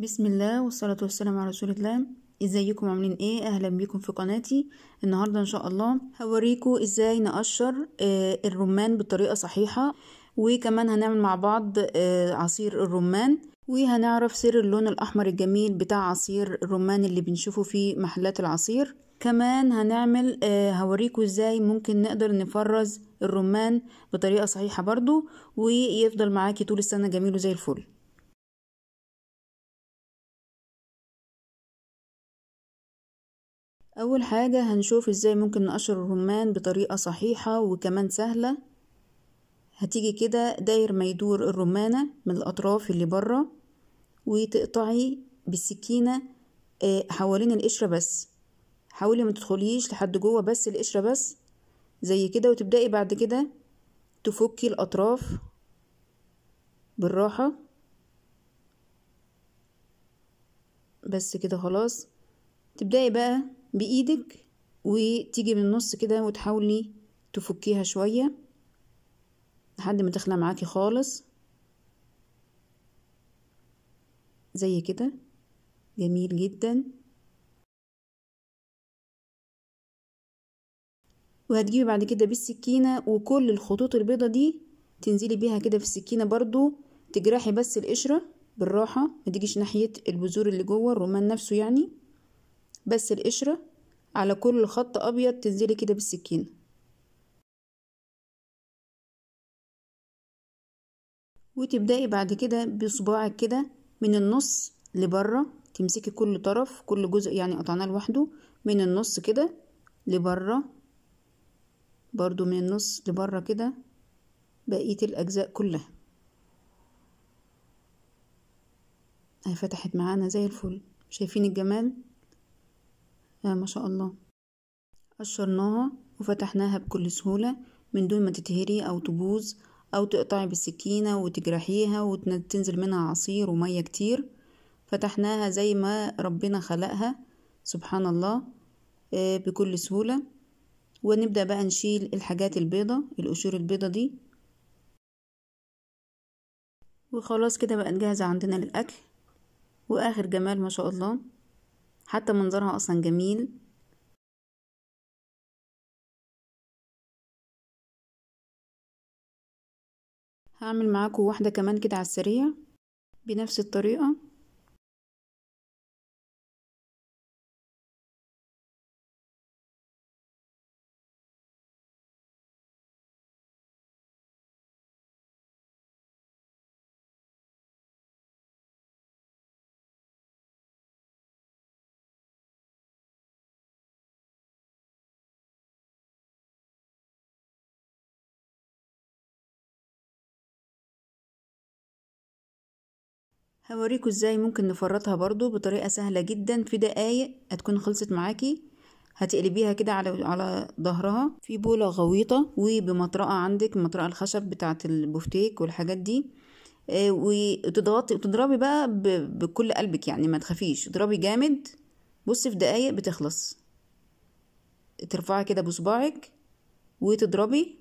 بسم الله والصلاة والسلام على رسول الله ازيكم عاملين ايه اهلا بيكم في قناتي النهاردة ان شاء الله هوريكم ازاي نقشر آه، الرمان بطريقة صحيحة وكمان هنعمل مع بعض آه، عصير الرمان وهنعرف سر اللون الاحمر الجميل بتاع عصير الرمان اللي بنشوفه في محلات العصير كمان هنعمل آه، هوريكم ازاي ممكن نقدر نفرز الرمان بطريقة صحيحة برضو ويفضل معاكي طول السنة جميل وزي الفل اول حاجة هنشوف ازاي ممكن نقشر الرمان بطريقة صحيحة وكمان سهلة هتيجي كده داير ما يدور الرمانة من الاطراف اللي برة وتقطعي بالسكينة آه، حوالين القشرة بس حاولي ما تدخليش لحد جوه بس القشرة بس زي كده وتبدأي بعد كده تفكي الأطراف بالراحة بس كده خلاص تبدأي بقى بايدك وتيجي من النص كده وتحاولي تفكيها شوية لحد ما تخلق معاكي خالص زي كده جميل جدا وهتجيبي بعد كده بالسكينة وكل الخطوط البيضة دي تنزلي بيها كده في السكينة برضو تجرحي بس القشرة بالراحة ما تجيش ناحية البذور اللي جوه الرمان نفسه يعني بس القشرة على كل خط أبيض تنزلي كده بالسكينة وتبدأي بعد كده بصباعك كده من النص لبره تمسكي كل طرف كل جزء يعني قطعناه لوحده من النص كده لبره برضو من النص لبره كده بقية الأجزاء كلها اهي فتحت معانا زي الفل شايفين الجمال آه، ما شاء الله قشرناها وفتحناها بكل سهولة من دون ما تتهري أو تبوظ أو تقطعي بالسكينة وتجرحيها وتنزل منها عصير ومية كتير فتحناها زي ما ربنا خلقها سبحان الله آه، بكل سهولة ونبدأ بقى نشيل الحاجات البيضة القشور البيضة دي وخلاص كده بقت جاهزة عندنا للأكل وآخر جمال ما شاء الله حتى منظرها أصلا جميل هعمل معاكم واحدة كمان كده على السريع بنفس الطريقة هوريكوا ازاي ممكن نفرطها برضو بطريقة سهلة جدا في دقايق هتكون خلصت معاكي هتقلبيها كده على على ظهرها في بوله غويطه وبمطرقه عندك مطرقه الخشب بتاعه البوفتيك والحاجات دي آه، وتضغطي وتضربي بقى بكل قلبك يعني ما تخافيش اضربي جامد بصي في دقايق بتخلص ترفعي كده بصباعك وتضربي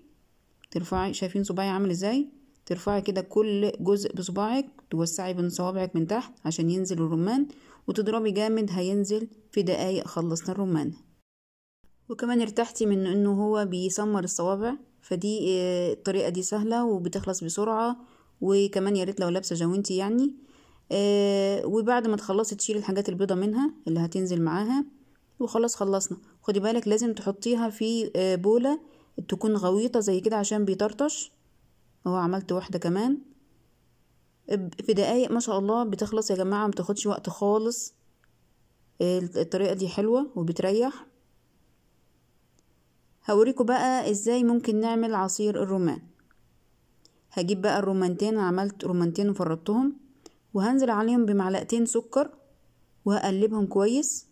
ترفعي شايفين صباعي عامل ازاي ترفعي كده كل جزء بصباعك توسعي بين صوابعك من تحت عشان ينزل الرمان وتضربي جامد هينزل في دقايق خلصنا الرمان وكمان ارتحتي من انه هو بيسمر الصوابع فدي آه، الطريقه دي سهله وبتخلص بسرعه وكمان يا ريت لو لابسه جوانتي يعني آه، وبعد ما تخلصي تشيلي الحاجات البيضه منها اللي هتنزل معاها وخلاص خلصنا خدي بالك لازم تحطيها في آه، بوله تكون غويطه زي كده عشان بيطرطش هو عملت واحدة كمان في دقايق ما شاء الله بتخلص يا جماعة بتاخدش وقت خالص الطريقة دي حلوة وبتريح هوريكم بقى ازاي ممكن نعمل عصير الرمان هجيب بقى الرمانتين عملت رمانتين وفردتهم وهنزل عليهم بمعلقتين سكر وهقلبهم كويس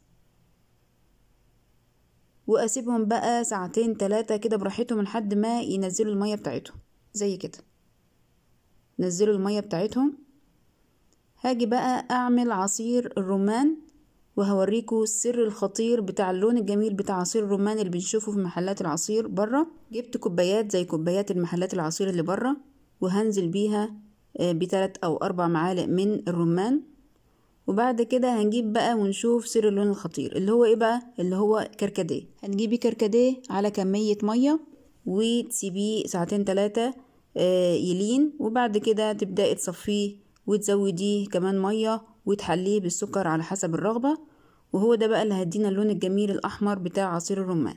واسيبهم بقى ساعتين تلاتة كده براحتهم لحد ما ينزلوا المية بتاعتهم زي كده نزلوا المية بتاعتهم هاجي بقى اعمل عصير الرمان وهوريكم السر الخطير بتاع اللون الجميل بتاع عصير الرمان اللي بنشوفه في محلات العصير بره جبت كوبايات زي كوبايات المحلات العصير اللي بره وهنزل بيها آه، بتلات او اربع معالق من الرمان وبعد كده هنجيب بقى ونشوف سر اللون الخطير اللي هو ايه بقى اللي هو كركديه هنجيبي كركديه على كمية مية وتسيبيه ساعتين تلاتة آه، يلين وبعد كده تبدأي تصفيه وتزوديه كمان مية وتحليه بالسكر على حسب الرغبة وهو ده بقى اللي هيدينا اللون الجميل الأحمر بتاع عصير الرمان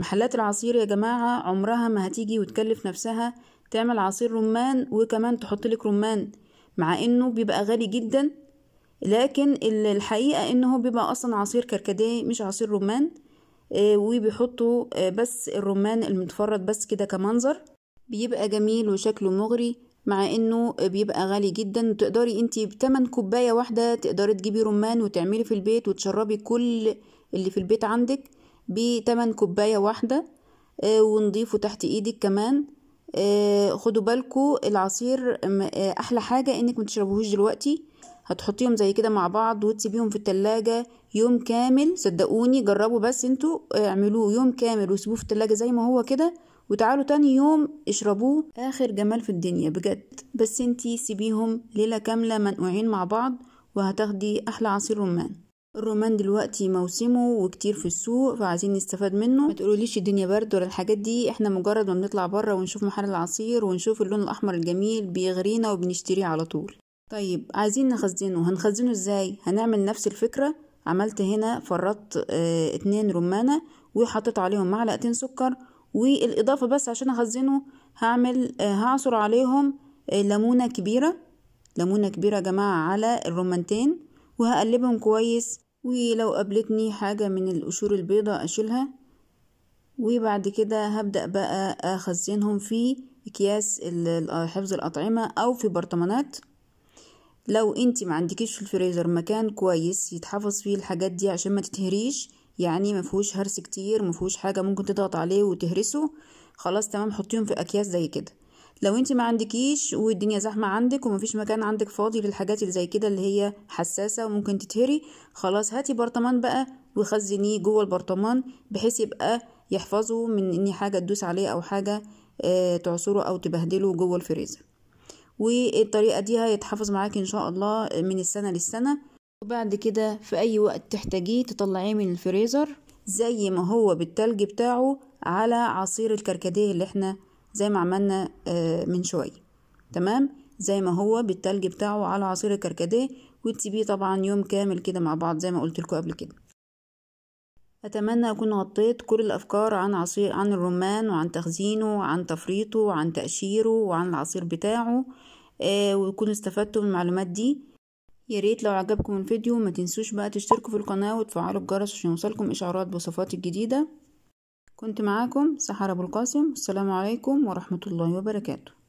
محلات العصير يا جماعة عمرها ما هتيجي وتكلف نفسها تعمل عصير رمان وكمان تحطلك رمان مع انه بيبقى غالي جدا لكن الحقيقة انه بيبقى اصلا عصير كركديه مش عصير رمان آه، وبيحطوا آه، بس الرمان المتفرد بس كده كمنظر بيبقى جميل وشكله مغري مع انه بيبقى غالي جدا تقدري انت بتمن كوبايه واحده تقدري تجيبي رمان وتعملي في البيت وتشربي كل اللي في البيت عندك بتمن كوبايه واحده آه، ونضيفه تحت ايدك كمان خدوا بالكو العصير احلى حاجه انك متشربوهوش دلوقتي هتحطيهم زي كده مع بعض وتسيبيهم في التلاجة يوم كامل صدقوني جربوا بس انتوا اعملوه يوم كامل وسيبوه في التلاجة زي ما هو كده وتعالوا تاني يوم اشربوه اخر جمال في الدنيا بجد بس انتي سيبيهم ليلة كاملة منقوعين مع بعض وهتاخدي احلى عصير رمان الرومان دلوقتي موسمه وكتير في السوق فعايزين نستفاد منه ما تقولوليش الدنيا برد ولا الحاجات دي احنا مجرد ما بنطلع بره ونشوف محل العصير ونشوف اللون الاحمر الجميل بيغرينا وبنشتريه على طول طيب عايزين نخزنه هنخزنه ازاي هنعمل نفس الفكرة عملت هنا فرطت اه اتنين رمانة وحطيت عليهم معلقتين سكر والاضافة بس عشان اخزنه هعمل اه هعصر عليهم اه ليمونة كبيرة ليمونة كبيرة يا جماعة على الرمانتين وهقلبهم كويس ولو قابلتني حاجة من القشور البيضة اشيلها وبعد كده هبدأ بقى اخزنهم في اكياس حفظ الاطعمة او في برطمانات لو انت ما عندكيش في الفريزر مكان كويس يتحفظ فيه الحاجات دي عشان ما تتهريش يعني ما فيهوش هرس كتير ما فيهوش حاجه ممكن تضغط عليه وتهرسه خلاص تمام حطيهم في اكياس زي كده لو انت ما عندكيش والدنيا زحمه عندك ومفيش مكان عندك فاضي للحاجات اللي زي كده اللي هي حساسه وممكن تتهري خلاص هاتي برطمان بقى وخزنيه جوه البرطمان بحيث يبقى يحفظه من ان حاجه تدوس عليه او حاجه آه، تعصره او تبهدله جوه الفريزر والطريقة دي هيتحفظ معاك إن شاء الله من السنة للسنة وبعد كده في أي وقت تحتاجيه تطلعيه من الفريزر زي ما هو بالتلج بتاعه على عصير الكركديه اللي احنا زي ما عملنا آه، من شوية تمام زي ما هو بالتلج بتاعه على عصير الكركديه وتسيبيه طبعا يوم كامل كده مع بعض زي ما قلت لكم قبل كده أتمنى أكون غطيت كل الأفكار عن عصير عن الرمان وعن تخزينه وعن تفريطه وعن تقشيره وعن العصير بتاعه آه ويكونوا استفدتوا من المعلومات دي ياريت لو عجبكم الفيديو ما تنسوش بقى تشتركوا في القناة وتفعلوا الجرس عشان يوصلكم إشعارات بوصفاتي الجديدة كنت معاكم سحر أبو القاسم السلام عليكم ورحمة الله وبركاته